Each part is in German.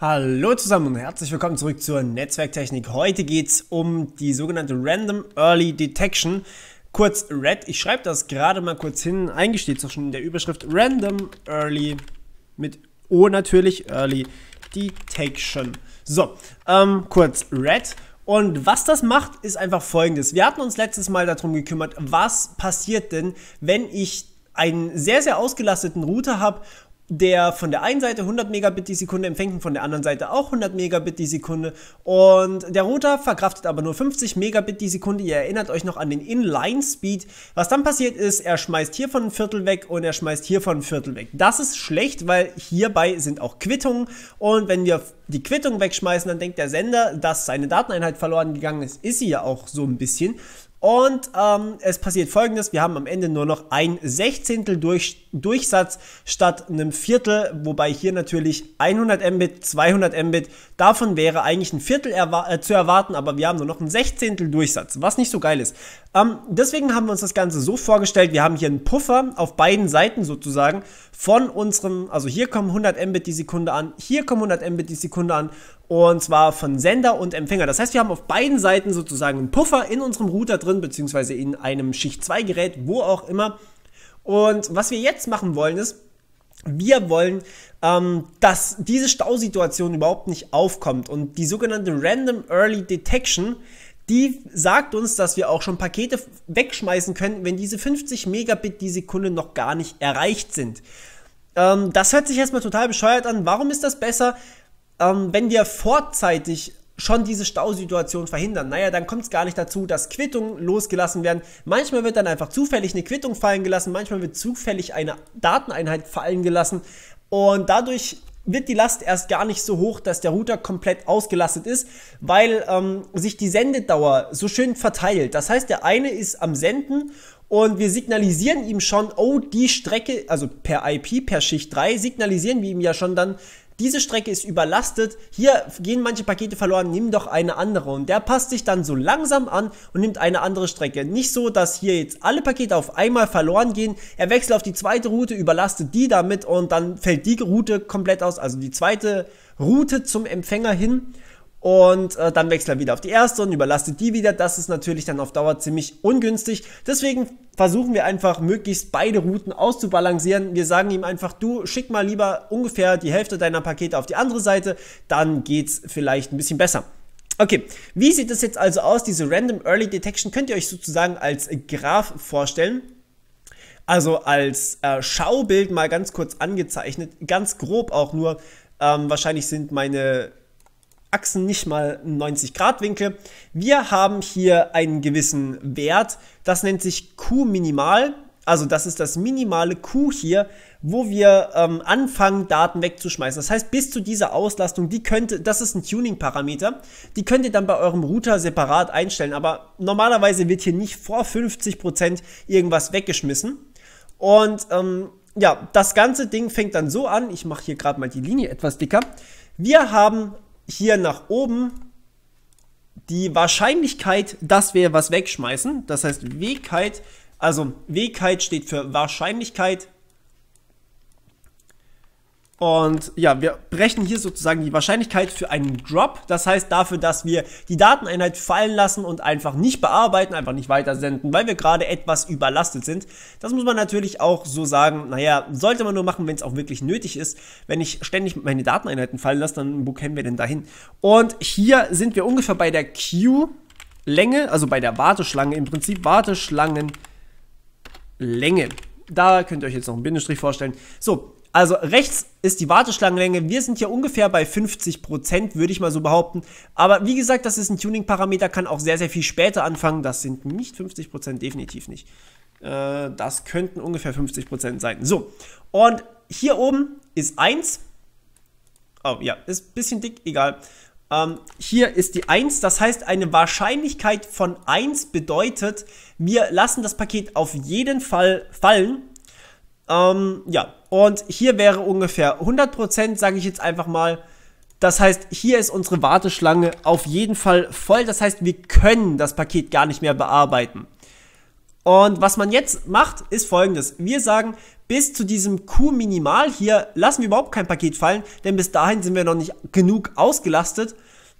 Hallo zusammen und herzlich willkommen zurück zur Netzwerktechnik. Heute geht es um die sogenannte Random Early Detection, kurz RED. Ich schreibe das gerade mal kurz hin, eingesteht steht es auch schon in der Überschrift Random Early mit O natürlich, Early Detection. So, ähm, kurz RED. Und was das macht, ist einfach folgendes. Wir hatten uns letztes Mal darum gekümmert, was passiert denn, wenn ich einen sehr, sehr ausgelasteten Router habe der von der einen Seite 100 Megabit die Sekunde empfängt und von der anderen Seite auch 100 Megabit die Sekunde. Und der Router verkraftet aber nur 50 Megabit die Sekunde. Ihr erinnert euch noch an den Inline-Speed. Was dann passiert ist, er schmeißt hiervon ein Viertel weg und er schmeißt hiervon ein Viertel weg. Das ist schlecht, weil hierbei sind auch Quittungen. Und wenn wir die Quittung wegschmeißen, dann denkt der Sender, dass seine Dateneinheit verloren gegangen ist. Ist sie ja auch so ein bisschen. Und ähm, es passiert folgendes, wir haben am Ende nur noch ein Sechzehntel durch, Durchsatz statt einem Viertel, wobei hier natürlich 100 Mbit, 200 Mbit, davon wäre eigentlich ein Viertel erwar äh, zu erwarten, aber wir haben nur noch ein Sechzehntel Durchsatz, was nicht so geil ist. Ähm, deswegen haben wir uns das Ganze so vorgestellt, wir haben hier einen Puffer auf beiden Seiten sozusagen von unserem, also hier kommen 100 Mbit die Sekunde an, hier kommen 100 Mbit die Sekunde an und zwar von Sender und Empfänger. Das heißt, wir haben auf beiden Seiten sozusagen einen Puffer in unserem Router drin, beziehungsweise in einem Schicht 2 Gerät, wo auch immer. Und was wir jetzt machen wollen ist, wir wollen, ähm, dass diese Stausituation überhaupt nicht aufkommt. Und die sogenannte Random Early Detection, die sagt uns, dass wir auch schon Pakete wegschmeißen können, wenn diese 50 Megabit die Sekunde noch gar nicht erreicht sind. Ähm, das hört sich erstmal total bescheuert an. Warum ist das besser? ähm, wenn wir vorzeitig schon diese Stausituation verhindern. Naja, dann kommt es gar nicht dazu, dass Quittungen losgelassen werden. Manchmal wird dann einfach zufällig eine Quittung fallen gelassen, manchmal wird zufällig eine Dateneinheit fallen gelassen und dadurch wird die Last erst gar nicht so hoch, dass der Router komplett ausgelastet ist, weil ähm, sich die Sendedauer so schön verteilt. Das heißt, der eine ist am Senden und wir signalisieren ihm schon, oh, die Strecke, also per IP, per Schicht 3, signalisieren wir ihm ja schon dann, diese Strecke ist überlastet, hier gehen manche Pakete verloren, nimm doch eine andere. Und der passt sich dann so langsam an und nimmt eine andere Strecke. Nicht so, dass hier jetzt alle Pakete auf einmal verloren gehen. Er wechselt auf die zweite Route, überlastet die damit und dann fällt die Route komplett aus, also die zweite Route zum Empfänger hin und äh, dann wechselt er wieder auf die erste und überlastet die wieder. Das ist natürlich dann auf Dauer ziemlich ungünstig. Deswegen versuchen wir einfach möglichst beide Routen auszubalancieren. Wir sagen ihm einfach, du schick mal lieber ungefähr die Hälfte deiner Pakete auf die andere Seite, dann geht es vielleicht ein bisschen besser. Okay, wie sieht es jetzt also aus? Diese Random Early Detection könnt ihr euch sozusagen als Graph vorstellen. Also als äh, Schaubild mal ganz kurz angezeichnet, ganz grob auch nur. Ähm, wahrscheinlich sind meine Achsen nicht mal 90 Grad Winkel. Wir haben hier einen gewissen Wert, das nennt sich Q minimal, also das ist das minimale Q hier, wo wir ähm, anfangen, Daten wegzuschmeißen. Das heißt, bis zu dieser Auslastung, die könnte, das ist ein Tuning-Parameter, die könnt ihr dann bei eurem Router separat einstellen, aber normalerweise wird hier nicht vor 50% irgendwas weggeschmissen. Und ähm, ja, das ganze Ding fängt dann so an, ich mache hier gerade mal die Linie etwas dicker. Wir haben hier nach oben die Wahrscheinlichkeit, dass wir was wegschmeißen. Das heißt, Wegheit, also Wegheit steht für Wahrscheinlichkeit und ja, wir brechen hier sozusagen die Wahrscheinlichkeit für einen Drop. Das heißt dafür, dass wir die Dateneinheit fallen lassen und einfach nicht bearbeiten, einfach nicht weitersenden, weil wir gerade etwas überlastet sind. Das muss man natürlich auch so sagen, naja, sollte man nur machen, wenn es auch wirklich nötig ist. Wenn ich ständig meine Dateneinheiten fallen lasse, dann wo kämen wir denn dahin? Und hier sind wir ungefähr bei der Queue-Länge, also bei der Warteschlange, im Prinzip Warteschlangenlänge. Da könnt ihr euch jetzt noch einen Bindestrich vorstellen. So, also rechts ist die Warteschlangenlänge. Wir sind hier ungefähr bei 50%, würde ich mal so behaupten. Aber wie gesagt, das ist ein Tuning-Parameter, kann auch sehr, sehr viel später anfangen. Das sind nicht 50%, definitiv nicht. Äh, das könnten ungefähr 50% sein. So, und hier oben ist 1. Oh ja, ist ein bisschen dick, egal. Ähm, hier ist die 1, das heißt eine Wahrscheinlichkeit von 1 bedeutet, wir lassen das Paket auf jeden Fall fallen ähm, ja, und hier wäre ungefähr 100%, sage ich jetzt einfach mal. Das heißt, hier ist unsere Warteschlange auf jeden Fall voll. Das heißt, wir können das Paket gar nicht mehr bearbeiten. Und was man jetzt macht, ist folgendes. Wir sagen, bis zu diesem Q-Minimal hier lassen wir überhaupt kein Paket fallen, denn bis dahin sind wir noch nicht genug ausgelastet.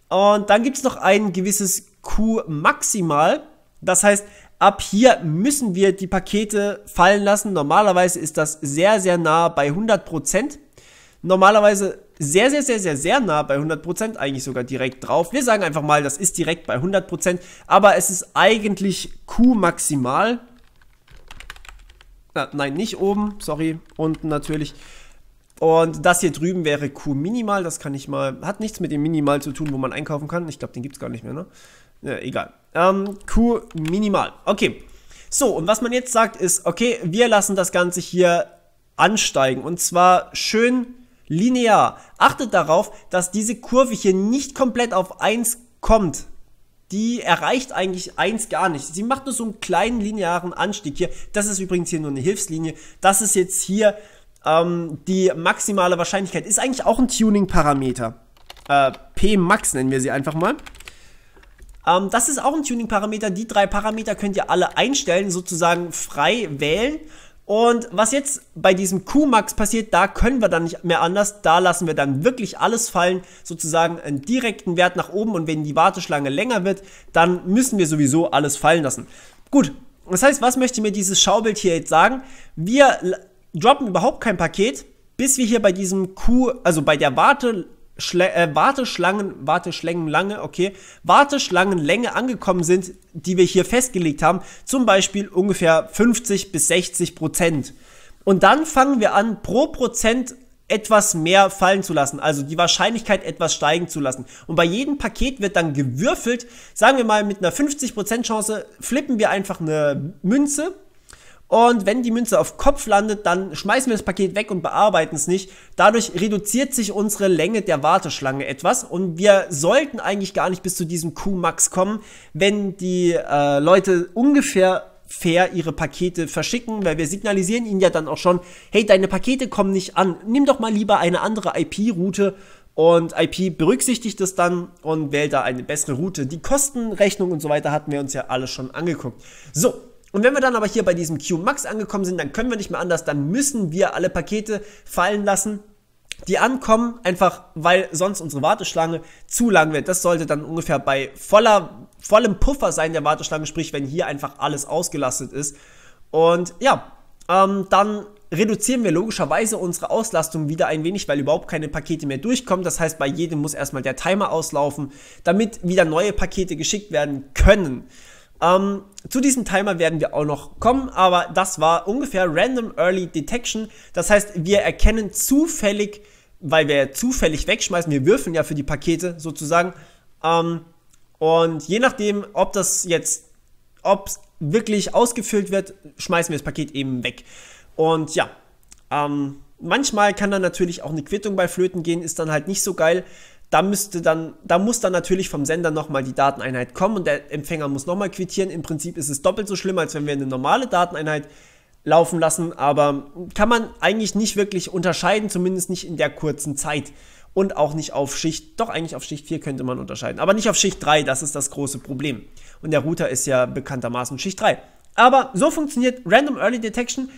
Und dann gibt es noch ein gewisses Q-Maximal. Das heißt, Ab hier müssen wir die Pakete fallen lassen. Normalerweise ist das sehr, sehr nah bei 100%. Normalerweise sehr, sehr, sehr, sehr, sehr nah bei 100%, eigentlich sogar direkt drauf. Wir sagen einfach mal, das ist direkt bei 100%, aber es ist eigentlich Q maximal. Na, nein, nicht oben, sorry, unten natürlich. Und das hier drüben wäre Q minimal, das kann ich mal, hat nichts mit dem Minimal zu tun, wo man einkaufen kann. Ich glaube, den gibt es gar nicht mehr, ne? Äh, egal. Ähm, Q minimal. Okay. So, und was man jetzt sagt ist, okay, wir lassen das Ganze hier ansteigen. Und zwar schön linear. Achtet darauf, dass diese Kurve hier nicht komplett auf 1 kommt. Die erreicht eigentlich 1 gar nicht. Sie macht nur so einen kleinen linearen Anstieg hier. Das ist übrigens hier nur eine Hilfslinie. Das ist jetzt hier ähm, die maximale Wahrscheinlichkeit. Ist eigentlich auch ein Tuning-Parameter. Äh, P-Max nennen wir sie einfach mal. Ähm, das ist auch ein Tuning-Parameter. Die drei Parameter könnt ihr alle einstellen, sozusagen frei wählen. Und was jetzt bei diesem Q-Max passiert, da können wir dann nicht mehr anders. Da lassen wir dann wirklich alles fallen, sozusagen einen direkten Wert nach oben. Und wenn die Warteschlange länger wird, dann müssen wir sowieso alles fallen lassen. Gut, das heißt, was möchte mir dieses Schaubild hier jetzt sagen? Wir droppen überhaupt kein Paket, bis wir hier bei diesem Q, also bei der Warte, Schle äh, Warteschlangen, Warteschlängen lange, okay, Warteschlangenlänge angekommen sind, die wir hier festgelegt haben, zum Beispiel ungefähr 50 bis 60 Prozent. Und dann fangen wir an, pro Prozent etwas mehr fallen zu lassen, also die Wahrscheinlichkeit etwas steigen zu lassen. Und bei jedem Paket wird dann gewürfelt, sagen wir mal mit einer 50% Chance flippen wir einfach eine Münze und wenn die Münze auf Kopf landet, dann schmeißen wir das Paket weg und bearbeiten es nicht. Dadurch reduziert sich unsere Länge der Warteschlange etwas und wir sollten eigentlich gar nicht bis zu diesem Q-Max kommen, wenn die äh, Leute ungefähr fair ihre Pakete verschicken, weil wir signalisieren ihnen ja dann auch schon, hey, deine Pakete kommen nicht an, nimm doch mal lieber eine andere IP-Route und IP berücksichtigt es dann und wählt da eine bessere Route. Die Kostenrechnung und so weiter hatten wir uns ja alle schon angeguckt. So, und wenn wir dann aber hier bei diesem Q-Max angekommen sind, dann können wir nicht mehr anders, dann müssen wir alle Pakete fallen lassen, die ankommen, einfach weil sonst unsere Warteschlange zu lang wird. Das sollte dann ungefähr bei voller, vollem Puffer sein der Warteschlange, sprich wenn hier einfach alles ausgelastet ist. Und ja, ähm, dann reduzieren wir logischerweise unsere Auslastung wieder ein wenig, weil überhaupt keine Pakete mehr durchkommen. Das heißt, bei jedem muss erstmal der Timer auslaufen, damit wieder neue Pakete geschickt werden können. Ähm, zu diesem Timer werden wir auch noch kommen, aber das war ungefähr Random Early Detection. Das heißt, wir erkennen zufällig, weil wir zufällig wegschmeißen, wir würfeln ja für die Pakete sozusagen. Ähm, und je nachdem, ob das jetzt, ob wirklich ausgefüllt wird, schmeißen wir das Paket eben weg. Und ja, ähm, manchmal kann dann natürlich auch eine Quittung bei Flöten gehen, ist dann halt nicht so geil. Da müsste dann, da muss dann natürlich vom Sender nochmal die Dateneinheit kommen und der Empfänger muss nochmal quittieren. Im Prinzip ist es doppelt so schlimm, als wenn wir eine normale Dateneinheit laufen lassen, aber kann man eigentlich nicht wirklich unterscheiden, zumindest nicht in der kurzen Zeit und auch nicht auf Schicht, doch eigentlich auf Schicht 4 könnte man unterscheiden, aber nicht auf Schicht 3, das ist das große Problem. Und der Router ist ja bekanntermaßen Schicht 3. Aber so funktioniert Random Early Detection.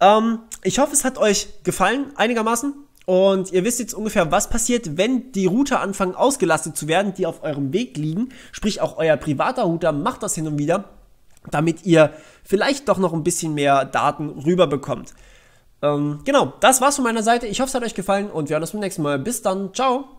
Ähm, ich hoffe, es hat euch gefallen einigermaßen. Und ihr wisst jetzt ungefähr, was passiert, wenn die Router anfangen ausgelastet zu werden, die auf eurem Weg liegen. Sprich, auch euer privater Router macht das hin und wieder, damit ihr vielleicht doch noch ein bisschen mehr Daten rüberbekommt. Ähm, genau, das war's von meiner Seite. Ich hoffe, es hat euch gefallen und wir hören uns beim nächsten Mal. Bis dann, ciao!